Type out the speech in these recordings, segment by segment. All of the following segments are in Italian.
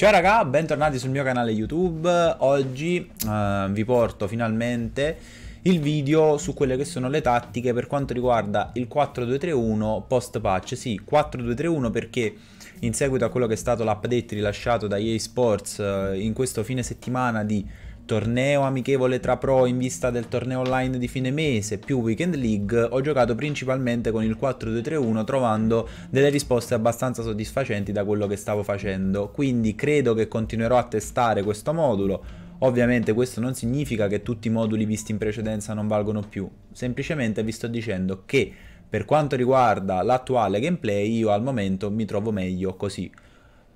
Ciao raga, bentornati sul mio canale YouTube. Oggi eh, vi porto finalmente il video su quelle che sono le tattiche per quanto riguarda il 4-2-3-1 1 post patch. Sì, 4-2-3-1 perché in seguito a quello che è stato l'update rilasciato da EA Sports eh, in questo fine settimana di torneo amichevole tra pro in vista del torneo online di fine mese, più Weekend League, ho giocato principalmente con il 4-2-3-1 trovando delle risposte abbastanza soddisfacenti da quello che stavo facendo, quindi credo che continuerò a testare questo modulo. Ovviamente questo non significa che tutti i moduli visti in precedenza non valgono più, semplicemente vi sto dicendo che per quanto riguarda l'attuale gameplay io al momento mi trovo meglio così.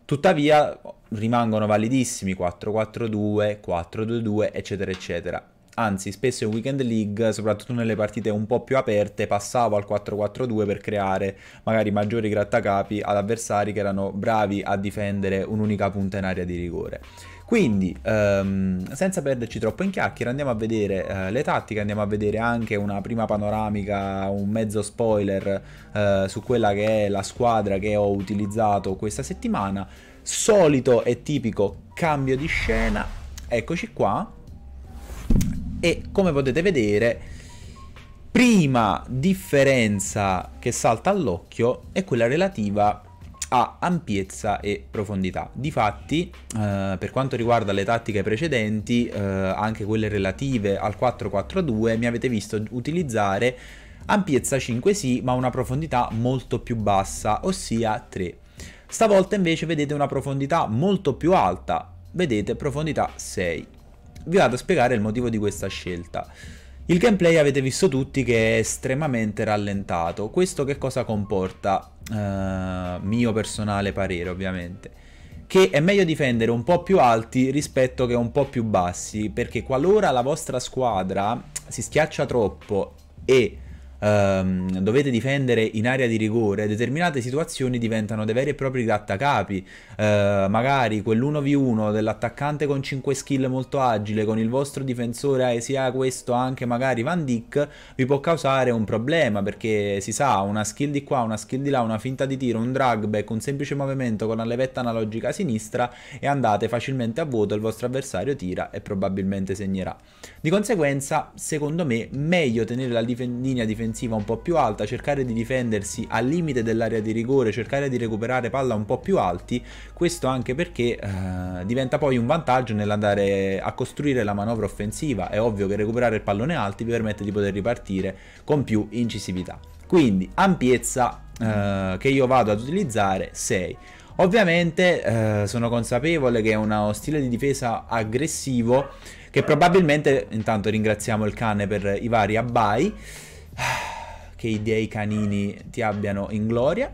Tuttavia rimangono validissimi 4-4-2, 4-2-2, eccetera, eccetera. Anzi, spesso in Weekend League, soprattutto nelle partite un po' più aperte, passavo al 4-4-2 per creare magari maggiori grattacapi ad avversari che erano bravi a difendere un'unica punta in area di rigore. Quindi, ehm, senza perderci troppo in chiacchiere, andiamo a vedere eh, le tattiche, andiamo a vedere anche una prima panoramica, un mezzo spoiler eh, su quella che è la squadra che ho utilizzato questa settimana. Solito e tipico cambio di scena, eccoci qua. E come potete vedere, prima differenza che salta all'occhio è quella relativa a ha ampiezza e profondità. Difatti, eh, per quanto riguarda le tattiche precedenti, eh, anche quelle relative al 4-4-2, mi avete visto utilizzare ampiezza 5 sì, ma una profondità molto più bassa, ossia 3. Stavolta invece vedete una profondità molto più alta, vedete profondità 6. Vi vado a spiegare il motivo di questa scelta. Il gameplay avete visto tutti che è estremamente rallentato, questo che cosa comporta? Uh, mio personale parere ovviamente che è meglio difendere un po' più alti rispetto che un po' più bassi, perché qualora la vostra squadra si schiaccia troppo e ehm, dovete difendere in area di rigore, determinate situazioni diventano dei veri e propri grattacapi. Eh, magari quell'1v1 dell'attaccante con 5 skill molto agile, con il vostro difensore, eh, sia questo anche magari Van Dyck, vi può causare un problema perché si sa, una skill di qua, una skill di là, una finta di tiro, un drag back, un semplice movimento con la levetta analogica a sinistra e andate facilmente a vuoto, il vostro avversario tira e probabilmente segnerà. Di conseguenza, secondo me, meglio tenere la dif- linea difensiva difensiva un po' più alta, cercare di difendersi al limite dell'area di rigore, cercare di recuperare palla un po' più alti, questo anche perché eh, diventa poi un vantaggio nell'andare a costruire la manovra offensiva, è ovvio che recuperare il pallone alti vi permette di poter ripartire con più incisività. Quindi ampiezza eh, che io vado ad utilizzare 6. Ovviamente eh, sono consapevole che è uno stile di difesa aggressivo che probabilmente, intanto ringraziamo il cane per i vari abbai, che i dei canini ti abbiano in gloria.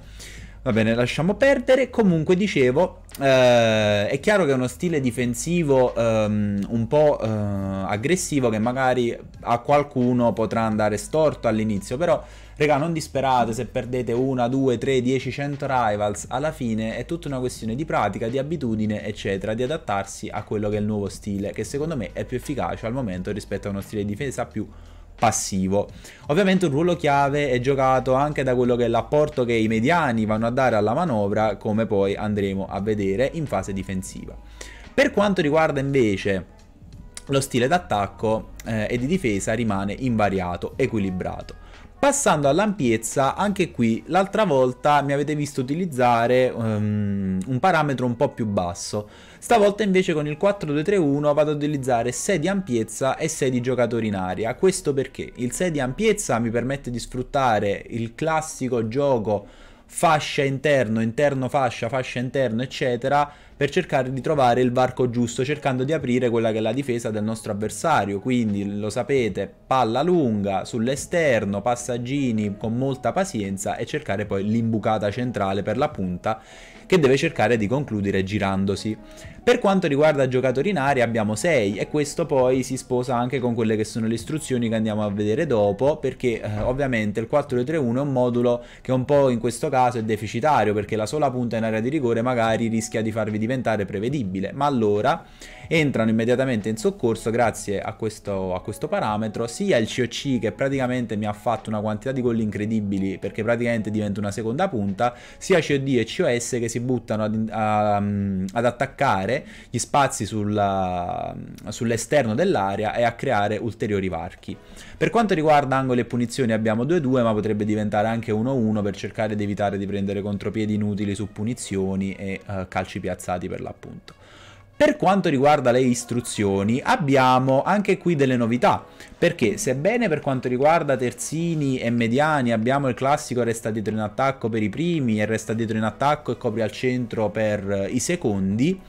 Va bene, lasciamo perdere. Comunque dicevo, eh, è chiaro che è uno stile difensivo ehm, un po' eh, aggressivo che magari a qualcuno potrà andare storto all'inizio, però raga non disperate se perdete 1, 2, 3, 10, 100 rivals, alla fine è tutta una questione di pratica, di abitudine, eccetera, di adattarsi a quello che è il nuovo stile, che secondo me è più efficace al momento rispetto a uno stile di difesa più passivo. Ovviamente un ruolo chiave è giocato anche da quello che è l'apporto che i mediani vanno a dare alla manovra, come poi andremo a vedere in fase difensiva. Per quanto riguarda invece lo stile d'attacco eh, e di difesa rimane invariato, equilibrato. Passando all'ampiezza, anche qui l'altra volta mi avete visto utilizzare um, un parametro un po' più basso. Stavolta invece con il 4231 vado ad utilizzare 6 di ampiezza e 6 di giocatori in aria. Questo perché il 6 di ampiezza mi permette di sfruttare il classico gioco fascia interno, interno fascia, fascia interno, eccetera, per cercare di trovare il varco giusto, cercando di aprire quella che è la difesa del nostro avversario. Quindi lo sapete, palla lunga sull'esterno, passaggini con molta pazienza e cercare poi l'imbucata centrale per la punta che deve cercare di concludere girandosi. Per quanto riguarda giocatori in aria abbiamo 6 e questo poi si sposa anche con quelle che sono le istruzioni che andiamo a vedere dopo perché eh, ovviamente il 4-3-1 è un modulo che un po' in questo caso è deficitario perché la sola punta in area di rigore magari rischia di farvi diventare prevedibile ma allora entrano immediatamente in soccorso grazie a questo, a questo parametro, sia il COC che praticamente mi ha fatto una quantità di gol incredibili perché praticamente diventa una seconda punta, sia COD e COS che si buttano ad, a, mm, ad attaccare gli spazi sulla, mm, sull'esterno dell'area e a creare ulteriori varchi. Per quanto riguarda angoli e punizioni abbiamo 2-2 ma potrebbe diventare anche 1-1 per cercare di evitare di prendere contropiedi inutili su punizioni e uh, calci piazzati per l'appunto. Per quanto riguarda le istruzioni, abbiamo anche qui delle novità, perché sebbene per quanto riguarda terzini e mediani abbiamo il classico resta dietro in attacco per i primi e resta dietro in attacco e copri al centro per eh, i secondi,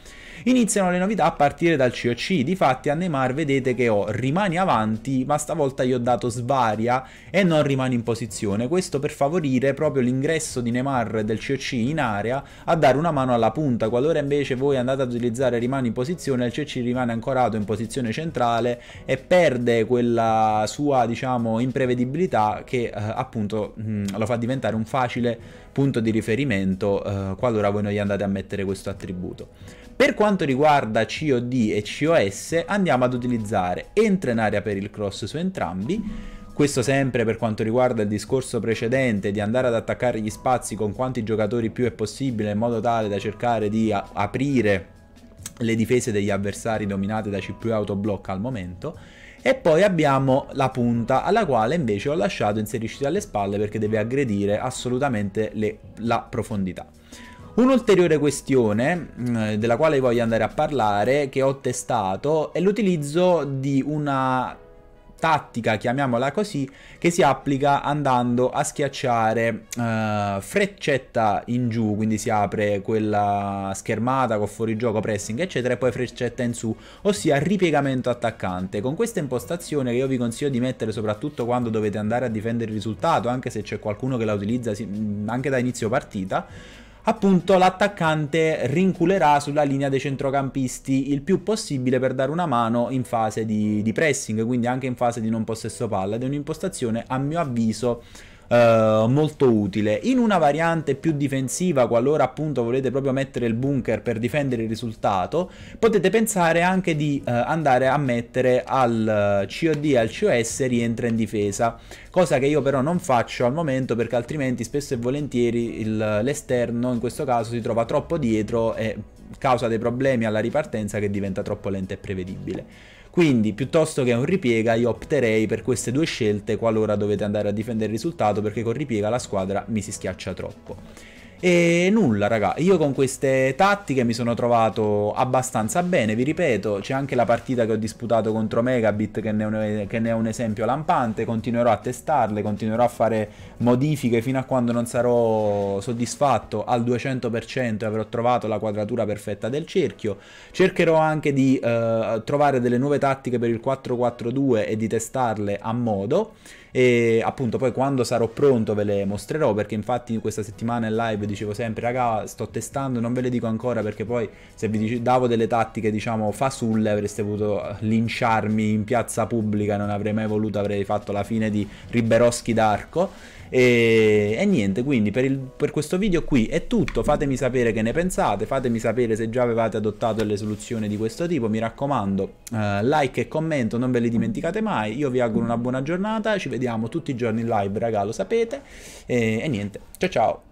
iniziano le novità a partire dal COC. Difatti a Neymar vedete che ho oh, rimani avanti, ma stavolta gli ho dato svaria e non rimani in posizione. Questo per favorire proprio l'ingresso di Neymar del COC in area a dare una mano alla punta. Qualora invece voi andate ad utilizzare rimani in posizione, il COC rimane ancorato in posizione centrale e perde quella sua diciamo imprevedibilità che eh, appunto mh, mm, lo fa diventare un facile punto di riferimento eh, qualora voi non gli andate a mettere questo attributo. Per quanto riguarda COD e COS andiamo ad utilizzare entra in area per il cross su entrambi, questo sempre per quanto riguarda il discorso precedente di andare ad attaccare gli spazi con quanti giocatori più è possibile in modo tale da cercare di aprire le difese degli avversari dominate da CPU autoblock al momento e poi abbiamo la punta alla quale invece ho lasciato inserirci alle spalle perché deve aggredire assolutamente le, la profondità. Un'ulteriore questione mm, della quale voglio andare a parlare che ho testato è l'utilizzo di una tattica, chiamiamola così, che si applica andando a schiacciare uh, freccetta in giù, quindi si apre quella schermata con fuorigioco, pressing, eccetera, e poi freccetta in su, ossia ripiegamento attaccante. Con questa impostazione che io vi consiglio di mettere soprattutto quando dovete andare a difendere il risultato, anche se c'è qualcuno che la utilizza anche da inizio partita, appunto l'attaccante rinculerà sulla linea dei centrocampisti il più possibile per dare una mano in fase di, di pressing, quindi anche in fase di non possesso palla ed è un'impostazione a mio avviso eh, molto utile. In una variante più difensiva, qualora appunto volete proprio mettere il bunker per difendere il risultato, potete pensare anche di eh, andare a mettere al eh, COD e al COS rientra in difesa, cosa che io però non faccio al momento perché altrimenti spesso e volentieri l'esterno in questo caso si trova troppo dietro e causa dei problemi alla ripartenza che diventa troppo lenta e prevedibile. Quindi piuttosto che un ripiega io opterei per queste due scelte qualora dovete andare a difendere il risultato perché con ripiega la squadra mi si schiaccia troppo. E nulla, raga, io con queste tattiche mi sono trovato abbastanza bene, vi ripeto, c'è anche la partita che ho disputato contro Megabit che ne, un, che ne, è un esempio lampante, continuerò a testarle, continuerò a fare modifiche fino a quando non sarò soddisfatto al 200% e avrò trovato la quadratura perfetta del cerchio. Cercherò anche di eh, trovare delle nuove tattiche per il 4-4-2 e di testarle a modo e appunto poi quando sarò pronto ve le mostrerò perché infatti questa settimana in live dicevo sempre raga sto testando non ve le dico ancora perché poi se vi davo delle tattiche diciamo fasulle avreste potuto linciarmi in piazza pubblica non avrei mai voluto avrei fatto la fine di Riberoschi d'Arco e, e, niente, quindi per, il, per, questo video qui è tutto, fatemi sapere che ne pensate, fatemi sapere se già avevate adottato delle soluzioni di questo tipo, mi raccomando, eh, like e commento non ve li dimenticate mai, io vi auguro una buona giornata, ci vediamo vediamo tutti i giorni in live, raga, lo sapete. E, e niente, ciao ciao.